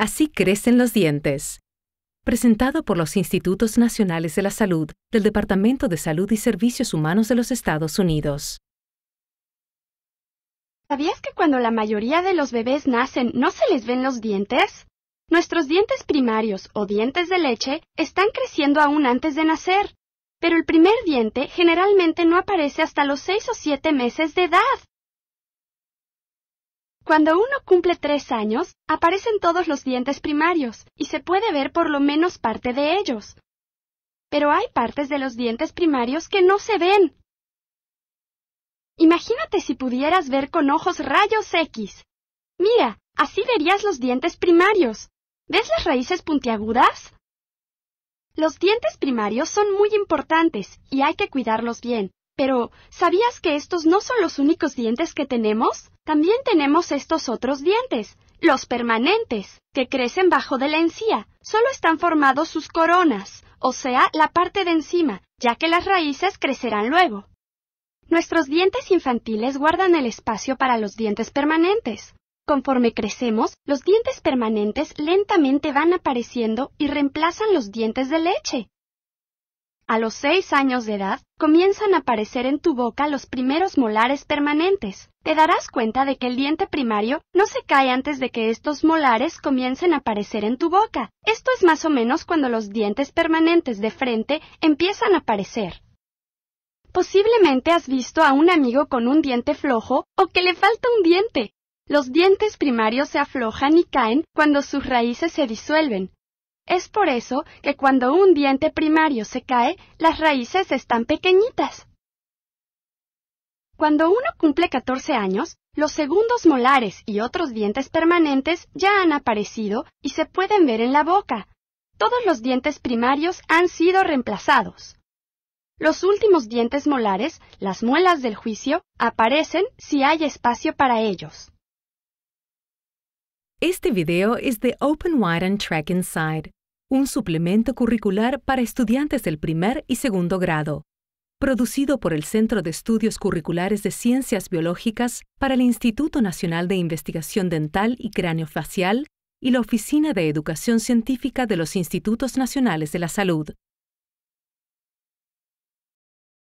Así crecen los dientes. Presentado por los Institutos Nacionales de la Salud del Departamento de Salud y Servicios Humanos de los Estados Unidos. ¿Sabías que cuando la mayoría de los bebés nacen no se les ven los dientes? Nuestros dientes primarios o dientes de leche están creciendo aún antes de nacer, pero el primer diente generalmente no aparece hasta los seis o siete meses de edad. Cuando uno cumple tres años, aparecen todos los dientes primarios y se puede ver por lo menos parte de ellos. Pero hay partes de los dientes primarios que no se ven. Imagínate si pudieras ver con ojos rayos X. Mira, así verías los dientes primarios. ¿Ves las raíces puntiagudas? Los dientes primarios son muy importantes y hay que cuidarlos bien, pero, ¿sabías que estos no son los únicos dientes que tenemos? También tenemos estos otros dientes, los permanentes, que crecen bajo de la encía. Solo están formados sus coronas, o sea, la parte de encima, ya que las raíces crecerán luego. Nuestros dientes infantiles guardan el espacio para los dientes permanentes. Conforme crecemos, los dientes permanentes lentamente van apareciendo y reemplazan los dientes de leche. A los seis años de edad, comienzan a aparecer en tu boca los primeros molares permanentes. Te darás cuenta de que el diente primario no se cae antes de que estos molares comiencen a aparecer en tu boca. Esto es más o menos cuando los dientes permanentes de frente empiezan a aparecer. Posiblemente has visto a un amigo con un diente flojo o que le falta un diente. Los dientes primarios se aflojan y caen cuando sus raíces se disuelven. Es por eso que cuando un diente primario se cae, las raíces están pequeñitas. Cuando uno cumple 14 años, los segundos molares y otros dientes permanentes ya han aparecido y se pueden ver en la boca. Todos los dientes primarios han sido reemplazados. Los últimos dientes molares, las muelas del juicio, aparecen si hay espacio para ellos. Este video es de Open Wide and Track Inside un suplemento curricular para estudiantes del primer y segundo grado, producido por el Centro de Estudios Curriculares de Ciencias Biológicas para el Instituto Nacional de Investigación Dental y Facial y la Oficina de Educación Científica de los Institutos Nacionales de la Salud.